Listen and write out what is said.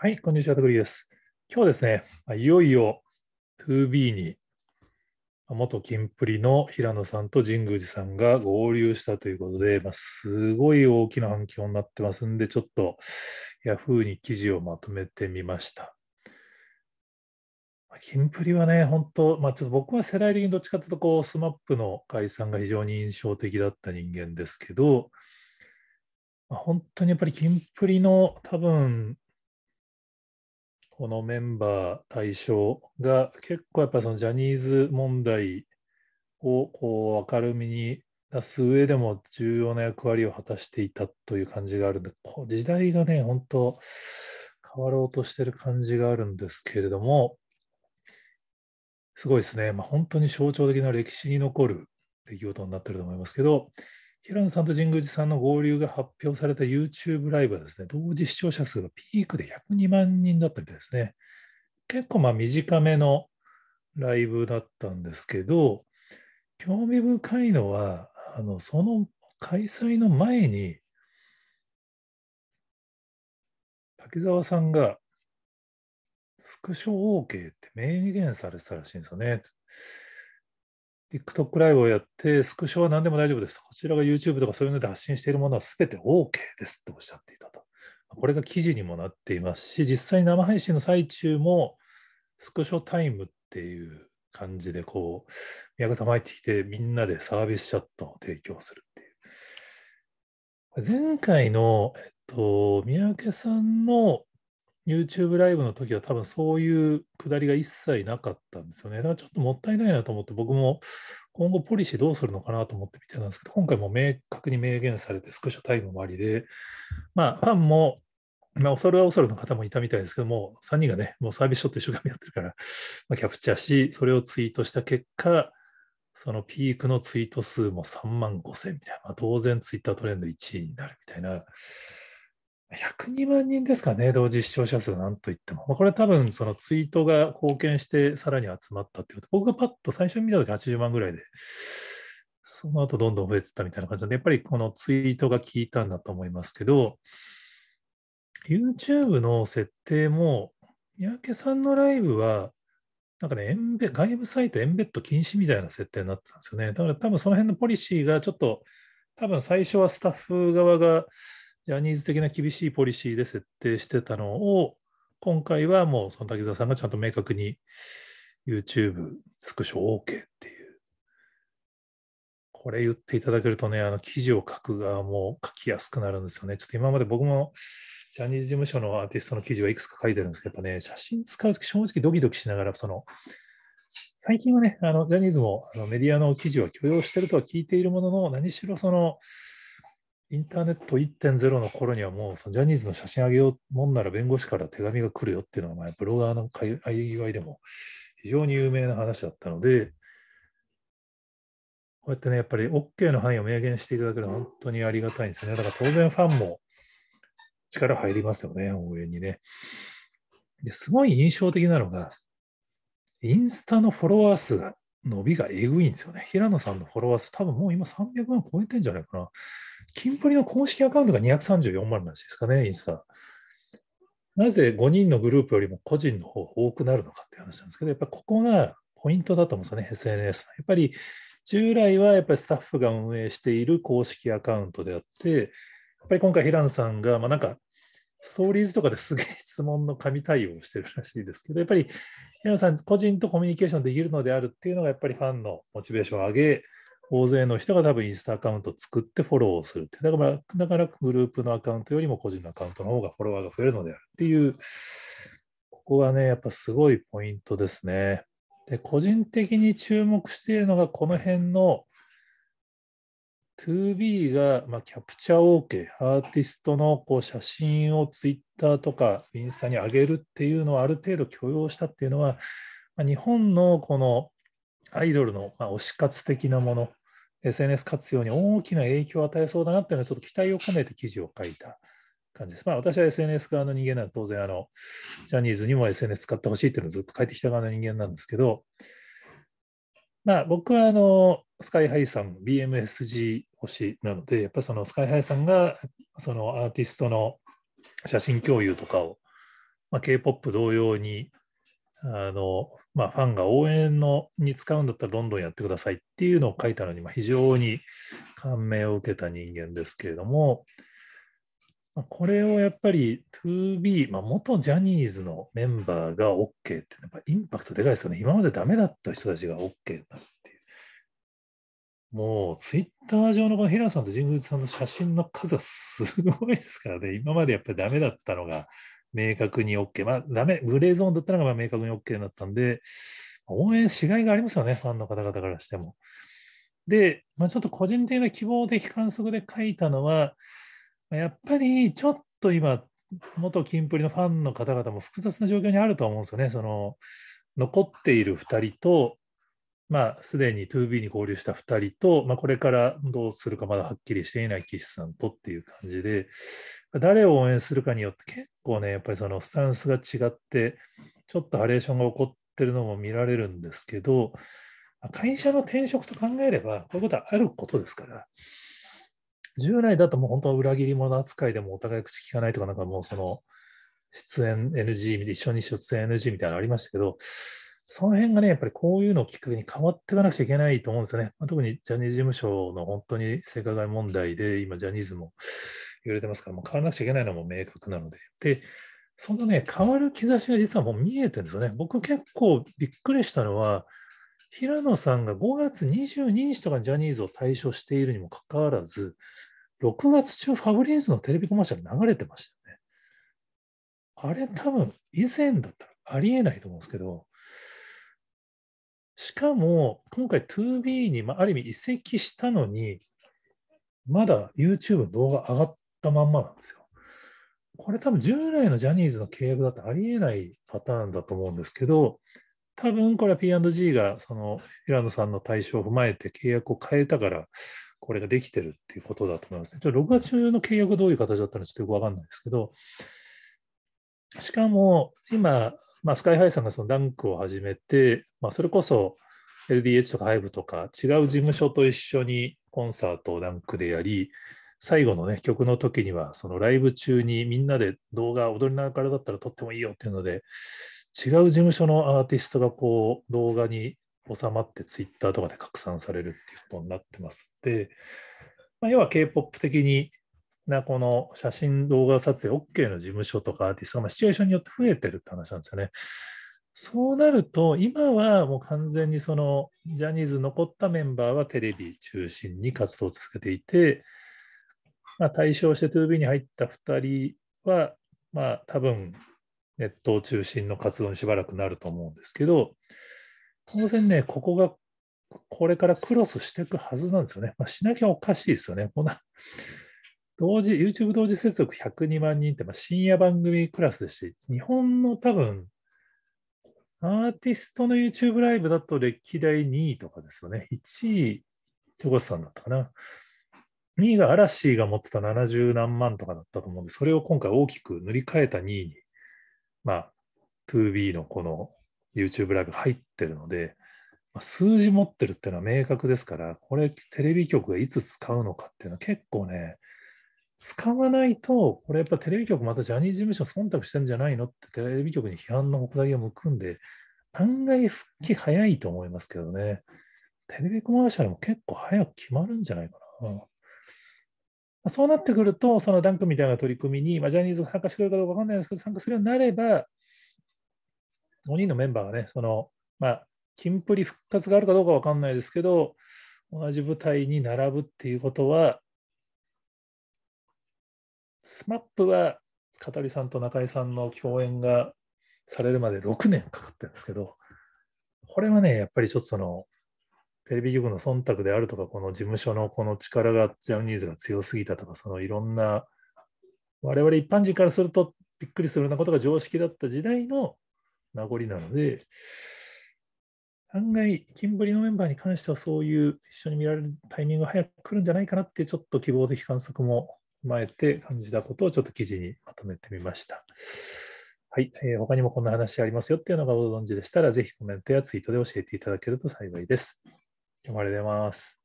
はい、こんにちは、たくりです。今日はですね、いよいよ 2B に元キンプリの平野さんと神宮寺さんが合流したということで、まあ、すごい大きな反響になってますんで、ちょっと Yahoo に記事をまとめてみました。キンプリはね、本当、まあ、ちょっと僕は世代的にどっちかというとこう、スマップの解散が非常に印象的だった人間ですけど、まあ、本当にやっぱりキンプリの多分このメンバー対象が結構やっぱそのジャニーズ問題をこう明るみに出す上でも重要な役割を果たしていたという感じがあるんで、こう時代がね、本当変わろうとしてる感じがあるんですけれども、すごいですね。まあ、本当に象徴的な歴史に残る出来事になってると思いますけど、平野さんと神宮寺さんの合流が発表された YouTube ライブはですね、同時視聴者数がピークで102万人だったみたいですね。結構まあ短めのライブだったんですけど、興味深いのは、あのその開催の前に、滝沢さんがスクショ OK って明言されてたらしいんですよね。TikTok ライブをやって、スクショは何でも大丈夫です。こちらが YouTube とかそういうので発信しているものは全て OK ですとおっしゃっていたと。これが記事にもなっていますし、実際に生配信の最中も、スクショタイムっていう感じで、こう、宮川さん入ってきて、みんなでサービスチャットを提供するっていう。前回の、えっと、三宅さんの YouTube ライブの時は多分そういうくだりが一切なかったんですよね。だからちょっともったいないなと思って僕も今後ポリシーどうするのかなと思って見てたんですけど、今回も明確に明言されてスクショタイムもありで、まあファンも、まあ恐るは恐るの方もいたみたいですけども、3人がね、もうサービスショット一生懸命やってるから、まあ、キャプチャーし、それをツイートした結果、そのピークのツイート数も3万5千みたいな、まあ、当然ツイッタートレンド1位になるみたいな、102万人ですかね、同時視聴者数なんといっても。まあ、これは多分そのツイートが貢献してさらに集まったってこと。僕がパッと最初見た時80万ぐらいで、その後どんどん増えてったみたいな感じなんで、やっぱりこのツイートが効いたんだと思いますけど、YouTube の設定も、三宅さんのライブは、なんかね、外部サイトエンベッド禁止みたいな設定になってたんですよね。だから多分その辺のポリシーがちょっと、多分最初はスタッフ側がジャニーズ的な厳しいポリシーで設定してたのを、今回はもうその滝沢さんがちゃんと明確に YouTube スクショ OK っていう。これ言っていただけるとね、あの記事を書く側も書きやすくなるんですよね。ちょっと今まで僕もジャニーズ事務所のアーティストの記事はいくつか書いてるんですけど、ね、写真使うとき正直ドキドキしながら、その、最近はね、あのジャニーズもあのメディアの記事は許容してるとは聞いているものの、何しろその、インターネット1.0の頃にはもうそのジャニーズの写真あげようもんなら弁護士から手紙が来るよっていうのが、まあ、ブロガーの会議隈でも非常に有名な話だったので、こうやってね、やっぱり OK の範囲を明言していただけるのは本当にありがたいんですね。だから当然ファンも力入りますよね、応援にね。ですごい印象的なのが、インスタのフォロワー数が伸びがえぐいんですよね。平野さんのフォロワー数、多分もう今300万超えてんじゃないかな。キンプリの公式アカウントが234万なんですかね、インスタ。なぜ5人のグループよりも個人の方が多くなるのかっていう話なんですけど、やっぱここがポイントだと思うんですよね、SNS。やっぱり従来はやっぱりスタッフが運営している公式アカウントであって、やっぱり今回平野さんが、まあ、なんかストーリーズとかですげえ質問の紙対応をしてるらしいですけど、やっぱり平野さん個人とコミュニケーションできるのであるっていうのがやっぱりファンのモチベーションを上げ、大勢の人が多分インスタアカウントを作ってフォローをするって。だから、だからグループのアカウントよりも個人のアカウントの方がフォロワーが増えるのであるっていう、ここはね、やっぱすごいポイントですね。で、個人的に注目しているのが、この辺の 2B が、まあ、キャプチャー OK、アーティストのこう写真を Twitter とかインスタに上げるっていうのをある程度許容したっていうのは、まあ、日本のこのアイドルの、まあ、推し活的なもの SNS 活用に大きな影響を与えそうだなっていうのは、ちょっと期待を兼ねて記事を書いた感じです。まあ、私は SNS 側の人間なら当然あの、ジャニーズにも SNS 使ってほしいっていうのをずっと書いてきた側の人間なんですけど、まあ、僕はあのスカイハイさん、BMSG 推しなので、やっぱそのスカイハイさんがそのアーティストの写真共有とかを、まあ、K-POP 同様にあのまあ、ファンが応援のに使うんだったらどんどんやってくださいっていうのを書いたのに、まあ、非常に感銘を受けた人間ですけれども、まあ、これをやっぱり 2B、まあ、元ジャニーズのメンバーが OK ってやっぱインパクトでかいですよね。今までダメだった人たちが OK だっていう。もうツイッター上のこの平さんと神宮寺さんの写真の数はすごいですからね、今までやっぱりダメだったのが明確に OK。まあ、ダメ、グレーゾーンだったのがまあ明確に OK になったんで、応援しがいがありますよね、ファンの方々からしても。で、まあ、ちょっと個人的な希望的観測で書いたのは、やっぱりちょっと今、元キンプリのファンの方々も複雑な状況にあると思うんですよね。その残っている2人と、まあ、すでに 2B に合流した2人と、まあ、これからどうするかまだはっきりしていない岸さんとっていう感じで、誰を応援するかによって結構ね、やっぱりそのスタンスが違って、ちょっとハレーションが起こってるのも見られるんですけど、会社の転職と考えれば、こういうことはあることですから、従来だともう本当は裏切り者扱いでもお互い口聞かないとか、なんかもうその、出演 NG、一緒に出演 NG みたいなのありましたけど、その辺がね、やっぱりこういうのをきっかけに変わっていかなくちゃいけないと思うんですよね。ま特にジャニーズ事務所の本当に性加害問題で、今、ジャニーズも言われてますから、もう変わらなくちゃいけないのも明確なので。で、そのね、変わる兆しが実はもう見えてるんですよね。僕結構びっくりしたのは、平野さんが5月22日とかジャニーズを退所しているにもかかわらず、6月中ファブリーズのテレビコマーシャル流れてましたよね。あれ多分以前だったらありえないと思うんですけど、しかも今回 2B にある意味移籍したのに、まだ YouTube の動画上がっったまんまなんですよ。これ多分従来のジャニーズの契約だとありえないパターンだと思うんですけど、多分これは P&G がその平野さんの対象を踏まえて契約を変えたから、これができてるっていうことだと思います、ね。ちょ6月中の契約どういう形だったのかちょっとよくわかんないですけど、しかも今、まあ、スカイハイさんがそのダンクを始めて、まあ、それこそ LDH とか h i v e とか違う事務所と一緒にコンサートをダンクでやり、最後のね、曲の時には、そのライブ中にみんなで動画、踊りながらだったら撮ってもいいよっていうので、違う事務所のアーティストがこう動画に収まってツイッターとかで拡散されるっていうことになってます。で、まあ、要は K-POP 的になこの写真動画撮影 OK の事務所とかアーティストが、まあ、シチュエーションによって増えてるって話なんですよね。そうなると、今はもう完全にそのジャニーズ残ったメンバーはテレビ中心に活動を続けていて、まあ、対象して 2B に入った2人は、まあ、多分ネットを中心の活動にしばらくなると思うんですけど、当然ね、ここがこれからクロスしていくはずなんですよね。まあ、しなきゃおかしいですよね。こんな同時、YouTube 同時接続102万人って、まあ、深夜番組クラスですし、日本の多分、アーティストの YouTube ライブだと歴代2位とかですよね。1位、手越さんだったかな。2位が嵐が持ってた70何万とかだったと思うんで、それを今回大きく塗り替えた2位に、まあ、2B のこの YouTube ライブ入ってるので、ま数字持ってるっていうのは明確ですから、これテレビ局がいつ使うのかっていうのは結構ね、使わないと、これやっぱテレビ局またジャニーズ事務所忖度してんじゃないのってテレビ局に批判の矛先を向くんで、案外復帰早いと思いますけどね。テレビコマーシャルも結構早く決まるんじゃないかな。そうなってくると、そのダンクみたいな取り組みに、まあ、ジャニーズが参加してくれるかどうか分かんないですけど、参加するようになれば、5人のメンバーがね、その、まあ、キンプリ復活があるかどうか分かんないですけど、同じ舞台に並ぶっていうことは、SMAP は片桐さんと中井さんの共演がされるまで6年かかってるんですけど、これはね、やっぱりちょっとその、テレビ局の忖度であるとか、この事務所のこの力がジャニーズが強すぎたとか、そのいろんな、我々一般人からするとびっくりするようなことが常識だった時代の名残なので、案外、キンブリのメンバーに関してはそういう一緒に見られるタイミングが早く来るんじゃないかなってちょっと希望的観測も踏まえて感じたことをちょっと記事にまとめてみました。はい、えー、他にもこんな話ありますよっていうのがご存知でしたら、ぜひコメントやツイートで教えていただけると幸いです。呼ばれてます。